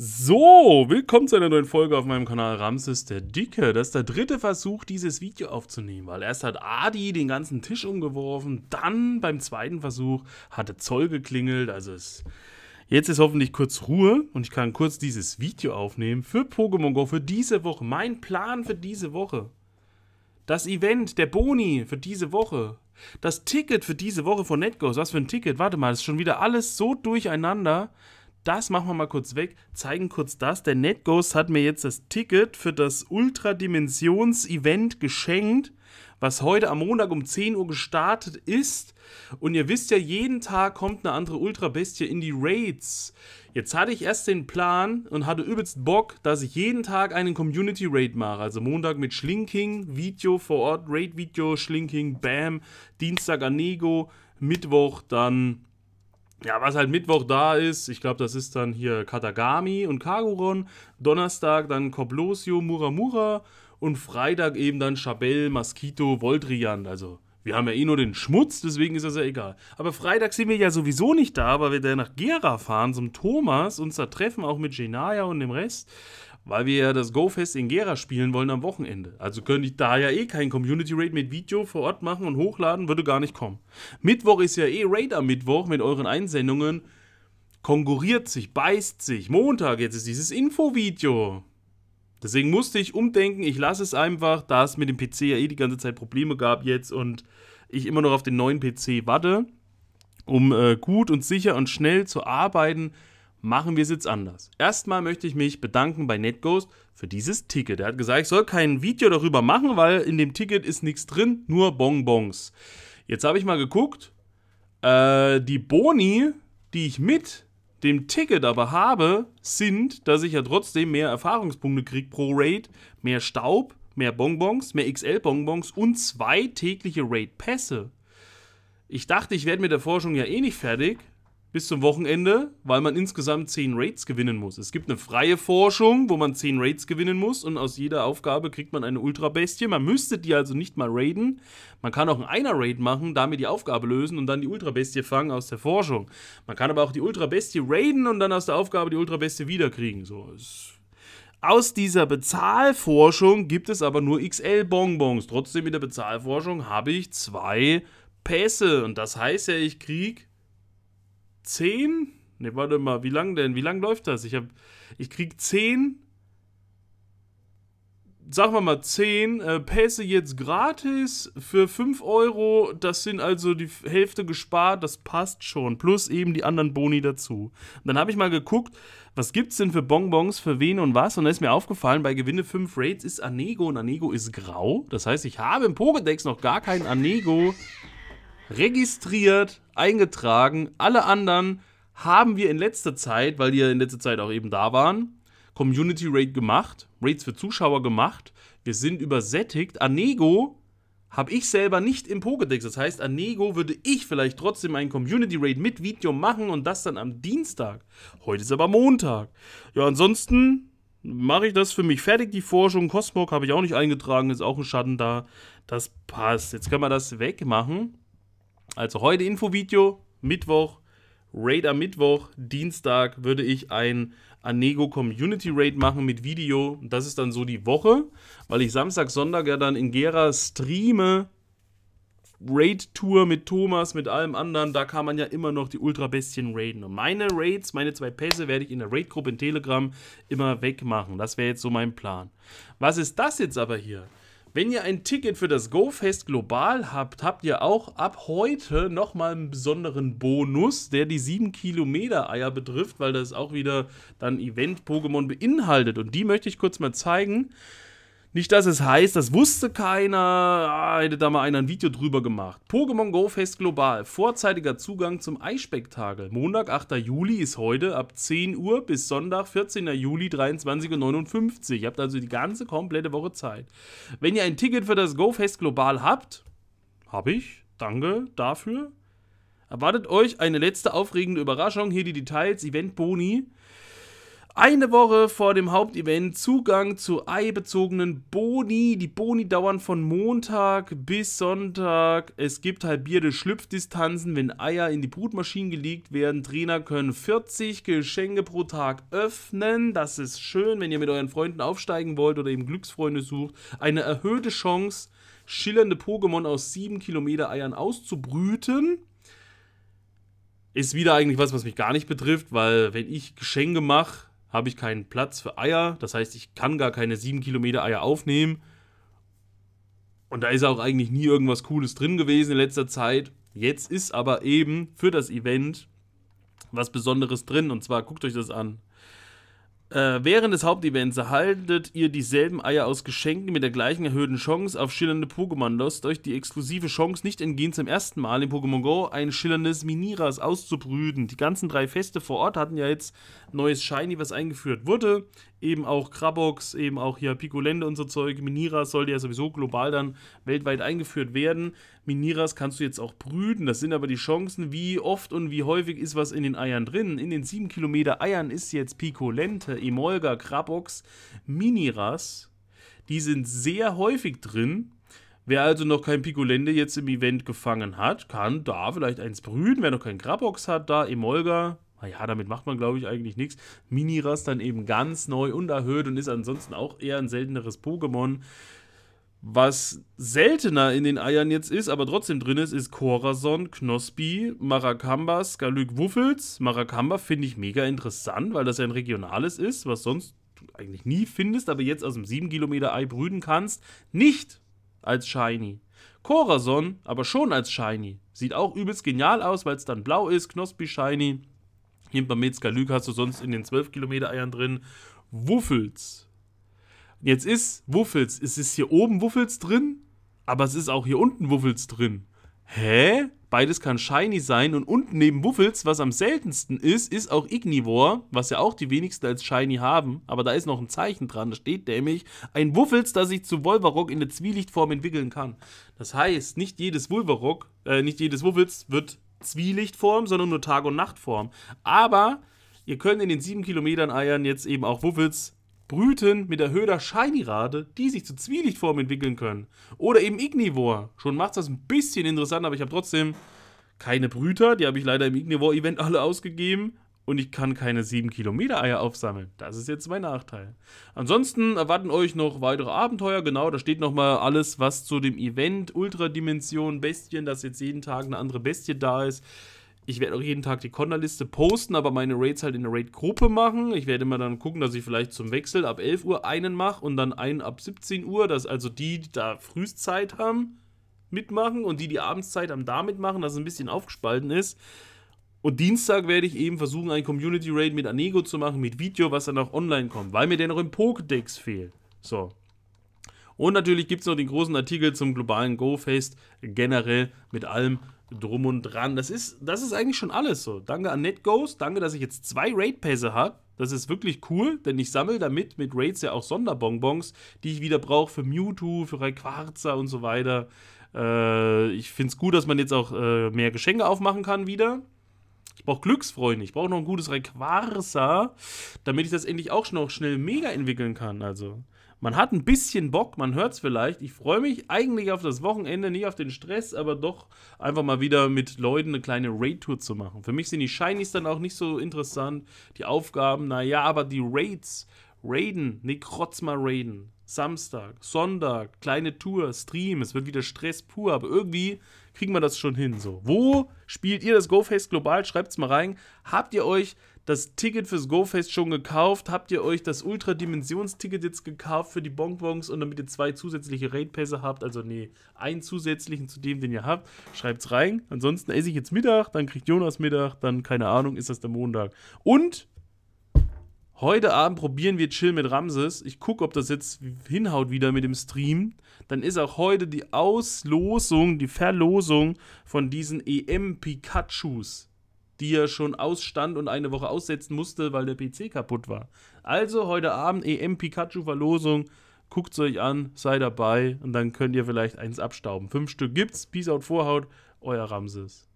So, willkommen zu einer neuen Folge auf meinem Kanal Ramses der Dicke. Das ist der dritte Versuch, dieses Video aufzunehmen, weil erst hat Adi den ganzen Tisch umgeworfen, dann beim zweiten Versuch hatte Zoll geklingelt, also es... Jetzt ist hoffentlich kurz Ruhe und ich kann kurz dieses Video aufnehmen für Pokémon Go für diese Woche. Mein Plan für diese Woche. Das Event, der Boni für diese Woche. Das Ticket für diese Woche von NetGhost. Was für ein Ticket? Warte mal, das ist schon wieder alles so durcheinander das machen wir mal kurz weg, zeigen kurz das. Der NetGhost hat mir jetzt das Ticket für das Ultradimensions-Event geschenkt, was heute am Montag um 10 Uhr gestartet ist. Und ihr wisst ja, jeden Tag kommt eine andere Ultra-Bestie in die Raids. Jetzt hatte ich erst den Plan und hatte übelst Bock, dass ich jeden Tag einen Community-Raid mache. Also Montag mit Schlinking, Video vor Ort, Raid-Video, Schlinking, Bam, Dienstag Anego, Mittwoch dann ja, was halt Mittwoch da ist, ich glaube, das ist dann hier Katagami und Kaguron. Donnerstag dann Koblosio, Muramura und Freitag eben dann Chabel, Mosquito, Voldrian. Also, wir haben ja eh nur den Schmutz, deswegen ist das ja egal. Aber Freitag sind wir ja sowieso nicht da, weil wir dann nach Gera fahren zum Thomas, uns da treffen, auch mit Genaya und dem Rest weil wir ja das GoFest in Gera spielen wollen am Wochenende. Also könnte ich da ja eh kein Community Raid mit Video vor Ort machen und hochladen, würde gar nicht kommen. Mittwoch ist ja eh Raid am Mittwoch mit euren Einsendungen. Konkurriert sich, beißt sich. Montag, jetzt ist dieses Info-Video. Deswegen musste ich umdenken, ich lasse es einfach, da es mit dem PC ja eh die ganze Zeit Probleme gab jetzt und ich immer noch auf den neuen PC warte, um äh, gut und sicher und schnell zu arbeiten machen wir es jetzt anders. Erstmal möchte ich mich bedanken bei NetGhost für dieses Ticket. Er hat gesagt, ich soll kein Video darüber machen, weil in dem Ticket ist nichts drin, nur Bonbons. Jetzt habe ich mal geguckt, äh, die Boni, die ich mit dem Ticket aber habe, sind, dass ich ja trotzdem mehr Erfahrungspunkte kriege pro Raid, mehr Staub, mehr Bonbons, mehr XL-Bonbons und zwei tägliche Raid-Pässe. Ich dachte, ich werde mit der Forschung ja eh nicht fertig, bis zum Wochenende, weil man insgesamt 10 Raids gewinnen muss. Es gibt eine freie Forschung, wo man 10 Raids gewinnen muss und aus jeder Aufgabe kriegt man eine Ultra-Bestie. Man müsste die also nicht mal raiden. Man kann auch in Einer-Raid machen, damit die Aufgabe lösen und dann die Ultra-Bestie fangen aus der Forschung. Man kann aber auch die Ultra-Bestie raiden und dann aus der Aufgabe die Ultra-Bestie wiederkriegen. So, ist aus dieser Bezahlforschung gibt es aber nur XL-Bonbons. Trotzdem mit der Bezahlforschung habe ich zwei Pässe. Und das heißt ja, ich kriege 10? Ne, warte mal, wie lang denn? Wie lang läuft das? Ich, hab, ich krieg 10, sagen wir mal 10 äh, Pässe jetzt gratis für 5 Euro. Das sind also die Hälfte gespart, das passt schon. Plus eben die anderen Boni dazu. Und dann habe ich mal geguckt, was gibt es denn für Bonbons, für wen und was? Und da ist mir aufgefallen, bei Gewinne 5 Raids ist Anego und Anego ist grau. Das heißt, ich habe im Pokédex noch gar keinen Anego registriert, eingetragen. Alle anderen haben wir in letzter Zeit, weil die ja in letzter Zeit auch eben da waren, Community Raid gemacht, Raids für Zuschauer gemacht. Wir sind übersättigt. Anego habe ich selber nicht im Pokédex. Das heißt, Anego würde ich vielleicht trotzdem einen Community Raid mit Video machen und das dann am Dienstag. Heute ist aber Montag. Ja, ansonsten mache ich das für mich fertig. Die Forschung Cosmog habe ich auch nicht eingetragen, ist auch ein Schatten da. Das passt. Jetzt können wir das wegmachen. Also heute Infovideo, Mittwoch, Raid am Mittwoch, Dienstag würde ich ein Anego Community Raid machen mit Video. Das ist dann so die Woche, weil ich Samstag, Sonntag ja dann in Gera streame. Raid-Tour mit Thomas, mit allem anderen, da kann man ja immer noch die Ultra-Bestien raiden. Und meine Raids, meine zwei Pässe werde ich in der Raid-Gruppe in Telegram immer wegmachen. Das wäre jetzt so mein Plan. Was ist das jetzt aber hier? Wenn ihr ein Ticket für das GoFest Global habt, habt ihr auch ab heute nochmal einen besonderen Bonus, der die 7 Kilometer Eier betrifft, weil das auch wieder dann Event-Pokémon beinhaltet. Und die möchte ich kurz mal zeigen. Nicht, dass es heißt, das wusste keiner, ah, hätte da mal einer ein Video drüber gemacht. Pokémon Go Fest Global, vorzeitiger Zugang zum Eisspektakel. Montag, 8. Juli ist heute ab 10 Uhr bis Sonntag, 14. Juli, 23.59 Uhr. Ihr habt also die ganze komplette Woche Zeit. Wenn ihr ein Ticket für das Go Fest Global habt, habe ich, danke dafür. Erwartet euch eine letzte aufregende Überraschung. Hier die Details, Event Boni eine Woche vor dem Hauptevent Zugang zu ei-bezogenen Boni. Die Boni dauern von Montag bis Sonntag. Es gibt halbierte Schlüpfdistanzen, wenn Eier in die Brutmaschinen gelegt werden. Trainer können 40 Geschenke pro Tag öffnen. Das ist schön, wenn ihr mit euren Freunden aufsteigen wollt oder eben Glücksfreunde sucht. Eine erhöhte Chance, schillernde Pokémon aus 7 Kilometer Eiern auszubrüten ist wieder eigentlich was, was mich gar nicht betrifft, weil wenn ich Geschenke mache, habe ich keinen Platz für Eier. Das heißt, ich kann gar keine 7 Kilometer Eier aufnehmen. Und da ist auch eigentlich nie irgendwas Cooles drin gewesen in letzter Zeit. Jetzt ist aber eben für das Event was Besonderes drin. Und zwar guckt euch das an. Äh, während des Hauptevents erhaltet ihr dieselben Eier aus Geschenken mit der gleichen erhöhten Chance auf schillernde Pokémon. Lasst euch die exklusive Chance nicht entgehen, zum ersten Mal in Pokémon Go ein schillerndes Miniras auszubrüten. Die ganzen drei Feste vor Ort hatten ja jetzt neues Shiny, was eingeführt wurde eben auch Krabox, eben auch hier Picolende und so Zeug. Miniras sollte ja sowieso global dann weltweit eingeführt werden. Miniras kannst du jetzt auch brüten, das sind aber die Chancen, wie oft und wie häufig ist was in den Eiern drin. In den 7 Kilometer Eiern ist jetzt Picolente, Emolga, Krabox, Miniras. Die sind sehr häufig drin. Wer also noch kein Picolende jetzt im Event gefangen hat, kann da vielleicht eins brüten. Wer noch kein Krabox hat, da Emolga, naja, damit macht man, glaube ich, eigentlich nichts. Miniras dann eben ganz neu und erhöht und ist ansonsten auch eher ein selteneres Pokémon. Was seltener in den Eiern jetzt ist, aber trotzdem drin ist, ist Corazon, Knospi, Maracamba, Skalyk Wuffels. Maracamba finde ich mega interessant, weil das ja ein regionales ist, was sonst du eigentlich nie findest, aber jetzt aus dem 7 Kilometer Ei brüten kannst. Nicht als Shiny. Corazon, aber schon als Shiny. Sieht auch übelst genial aus, weil es dann blau ist, Knospi Shiny. Nimmt man Metzgalüg, hast du sonst in den 12 Kilometer Eiern drin. Wuffels. Jetzt ist Wuffels, es ist hier oben Wuffels drin, aber es ist auch hier unten Wuffels drin. Hä? Beides kann shiny sein und unten neben Wuffels, was am seltensten ist, ist auch Ignivor, was ja auch die wenigsten als shiny haben, aber da ist noch ein Zeichen dran, da steht nämlich ein Wuffels, das sich zu Wolverock in der Zwielichtform entwickeln kann. Das heißt, nicht jedes Wolverrock, äh, nicht jedes Wuffels wird Zwielichtform, sondern nur Tag- und Nachtform. Aber ihr könnt in den 7 Kilometern Eiern jetzt eben auch Wuffels brüten mit erhöhter Shiny-Rate, die sich zu Zwielichtform entwickeln können. Oder eben Ignivor. Schon macht das ein bisschen interessant, aber ich habe trotzdem keine Brüter. Die habe ich leider im Ignivor-Event alle ausgegeben und ich kann keine 7 Kilometer Eier aufsammeln. Das ist jetzt mein Nachteil. Ansonsten erwarten euch noch weitere Abenteuer. Genau, da steht nochmal alles, was zu dem Event, Ultradimension, Bestien, dass jetzt jeden Tag eine andere Bestie da ist. Ich werde auch jeden Tag die conda posten, aber meine Raids halt in der Raid-Gruppe machen. Ich werde immer dann gucken, dass ich vielleicht zum Wechsel ab 11 Uhr einen mache und dann einen ab 17 Uhr, dass also die, die da Frühzeit haben, mitmachen und die, die Abendszeit haben, da mitmachen, dass es ein bisschen aufgespalten ist. Und Dienstag werde ich eben versuchen, einen Community Raid mit Anego zu machen, mit Video, was dann auch online kommt, weil mir der noch im Pokédex fehlt. So. Und natürlich gibt es noch den großen Artikel zum globalen Go-Fest generell mit allem drum und dran. Das ist, das ist eigentlich schon alles so. Danke an NetGhost, danke, dass ich jetzt zwei Raid-Pässe habe. Das ist wirklich cool, denn ich sammle damit mit Raids ja auch Sonderbonbons, die ich wieder brauche für Mewtwo, für Rayquaza und so weiter. Äh, ich finde es gut, dass man jetzt auch äh, mehr Geschenke aufmachen kann wieder. Ich brauche Glücksfreunde, ich brauche noch ein gutes Requarsa, damit ich das endlich auch noch schnell mega entwickeln kann. Also, man hat ein bisschen Bock, man hört es vielleicht. Ich freue mich eigentlich auf das Wochenende, nicht auf den Stress, aber doch einfach mal wieder mit Leuten eine kleine Raid-Tour zu machen. Für mich sind die Shinies dann auch nicht so interessant, die Aufgaben, naja, aber die Raids Raiden, Nick Rotzma Raiden. Samstag, Sonntag, kleine Tour, Stream, es wird wieder Stress pur, aber irgendwie kriegen wir das schon hin. So, wo spielt ihr das GoFest global? Schreibt es mal rein. Habt ihr euch das Ticket fürs GoFest schon gekauft? Habt ihr euch das Ultradimensionsticket jetzt gekauft für die Bonbons und damit ihr zwei zusätzliche Raid-Pässe habt? Also, nee, einen zusätzlichen zu dem, den ihr habt. Schreibt es rein. Ansonsten esse ich jetzt Mittag, dann kriegt Jonas Mittag, dann, keine Ahnung, ist das der Montag. Und heute Abend probieren wir Chill mit Ramses. Ich gucke, ob das jetzt hinhaut wieder mit dem Stream. Dann ist auch heute die Auslosung, die Verlosung von diesen EM-Pikachus, die er schon ausstand und eine Woche aussetzen musste, weil der PC kaputt war. Also heute Abend EM-Pikachu-Verlosung. Guckt es euch an, seid dabei und dann könnt ihr vielleicht eins abstauben. Fünf Stück gibt's. Peace out, Vorhaut. Euer Ramses.